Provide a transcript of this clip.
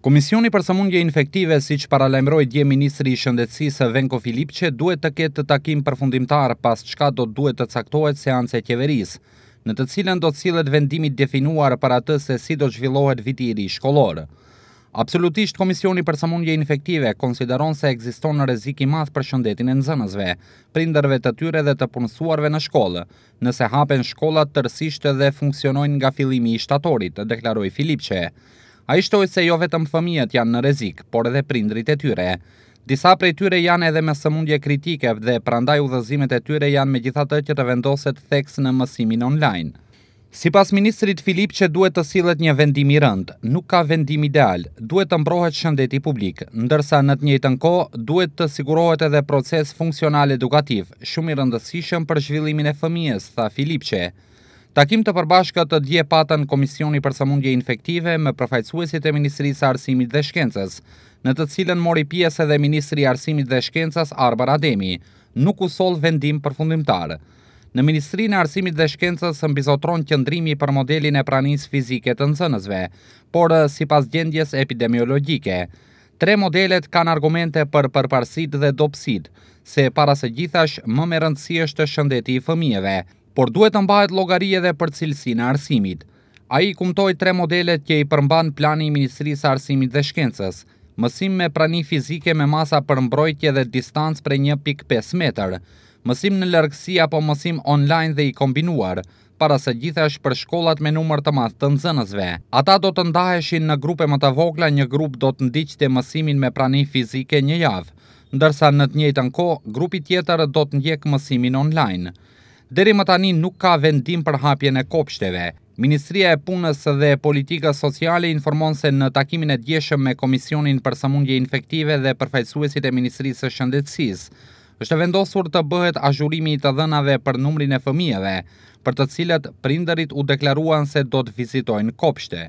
Komisioni për sëmundje infektive, si që paralajmëroj dje Ministri i Shëndetsisë Venko Filipqe, duhet të ketë të takim përfundimtar pas qka do të duhet të caktohet seance kjeverisë, në të cilën do të cilët vendimit definuar për atë se si do zhvillohet vitiri shkolorë. Absolutisht, Komisioni për sëmundje infektive konsideron se egziston në rezik i math për shëndetin e nëzënësve, prinderve të tyre dhe të punësuarve në shkollë, nëse hapen shkollat tërsisht dhe funksionojnë nga filimi i shtatorit, deklaroj Filipqe. A i se jo vetëm fëmijet janë në rezik, por edhe prindrit e tyre. Disa prej tyre janë edhe me sëmundje kritike dhe prandaj udhëzimet e tyre janë me gjitha të që të vendoset theks në mësimin online. Si pas Ministrit Filip që duhet të silet një vendimi rënd, nuk ka vendim ideal, duhet të mbrohet shëndeti publik, ndërsa në të njëtën nko duhet të sigurohet edhe proces funksional edukativ, shumë i rëndësishëm për zhvillimin e fëmijës, tha Filip që. Takim të përbashkët të dje patën Komisioni për Sëmundje Infektive me përfajtësuesit e Ministrisë së Arsimit dhe Shkencës, në të cilën mori pjesë edhe Ministri i Arsimit dhe Shkencës Arbar Ademi, nuk u sol vendim përfundimtar. Në Ministrinë e Arsimit dhe Shkencës së mbizotron qëndrimi për modelin e pranisë fizike të nxënësve, por eh, sipas gjendjes epidemiologjike, tre modelet kanë argumente për përparsit dhe dopsit, se para se gjithash më me rëndësi është shëndeti i fëmijeve, por duhet të mbahet logarie dhe për cilësi në arsimit. A i kumtoj tre modelet kje i përmban plani i Ministrisë Arsimit dhe Shkencës, mësim me prani fizike me masa për mbrojtje dhe distancë prej 1.5 meter, mësim në lërgësi apo mësim online dhe i kombinuar, para se gjitha është për shkollat me numër të math të nëzënësve. Ata do të ndaheshin në grupe më të vogla, një grup do të ndiqë të mësimin me prani fizike një javë, ndërsa në të njëtën ko, grupi tjetër do të ndjekë mësimin online. Deri më tani nuk ka vendim për hapjen e kopshteve. Ministria e Punës dhe Politikës Sociale informon se në takimin e djeshëm me Komisionin për Sëmundje Infektive dhe përfaqësuesit e Ministrisë Shëndetsis, është vendosur të bëhet azhurimi i të dhënave për numrin e fëmijëve, për të cilët prindërit u deklaruan se do të vizitojnë kopshte.